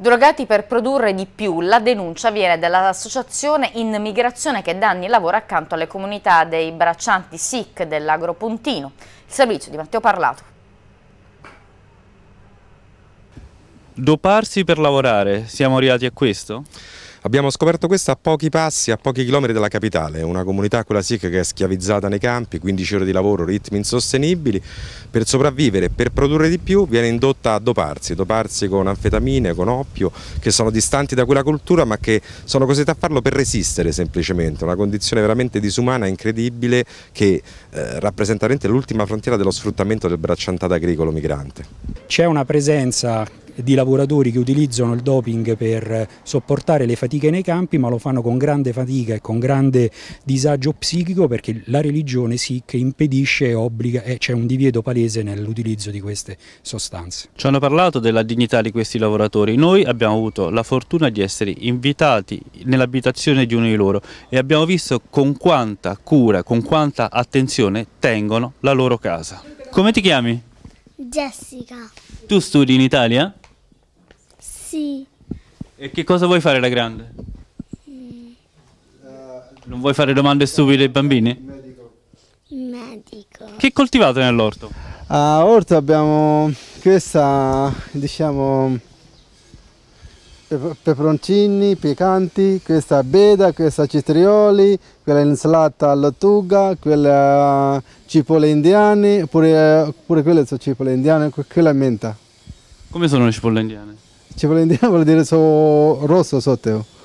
Drogati per produrre di più, la denuncia viene dall'associazione In Migrazione che da anni lavora accanto alle comunità dei braccianti SIC dell'Agropontino. Il servizio di Matteo Parlato. Doparsi per lavorare, siamo arrivati a questo? Abbiamo scoperto questo a pochi passi, a pochi chilometri dalla capitale, una comunità quella SIC che è schiavizzata nei campi, 15 ore di lavoro, ritmi insostenibili, per sopravvivere, per produrre di più viene indotta a doparsi, doparsi con anfetamine, con oppio, che sono distanti da quella cultura ma che sono costretti a farlo per resistere semplicemente, una condizione veramente disumana, incredibile, che eh, rappresenta l'ultima frontiera dello sfruttamento del bracciantato agricolo migrante. C'è una presenza di lavoratori che utilizzano il doping per sopportare le fatiche nei campi, ma lo fanno con grande fatica e con grande disagio psichico perché la religione sì che impedisce e obbliga, eh, c'è un divieto palese nell'utilizzo di queste sostanze. Ci hanno parlato della dignità di questi lavoratori, noi abbiamo avuto la fortuna di essere invitati nell'abitazione di uno di loro e abbiamo visto con quanta cura, con quanta attenzione tengono la loro casa. Come ti chiami? Jessica. Tu studi in Italia? Sì. E che cosa vuoi fare da grande? Mm. Non vuoi fare domande stupide ai bambini? Medico. Medico. Che coltivate nell'orto? A orto abbiamo questa, diciamo, peperoncini piccanti, questa beda, questa citrioli, quella insalata all'ottuga, quella cipolle indiane, pure, pure quelle sono cipolle indiane, quella menta. Come sono le cipolle indiane? ci vuole, dire so rosso sotto.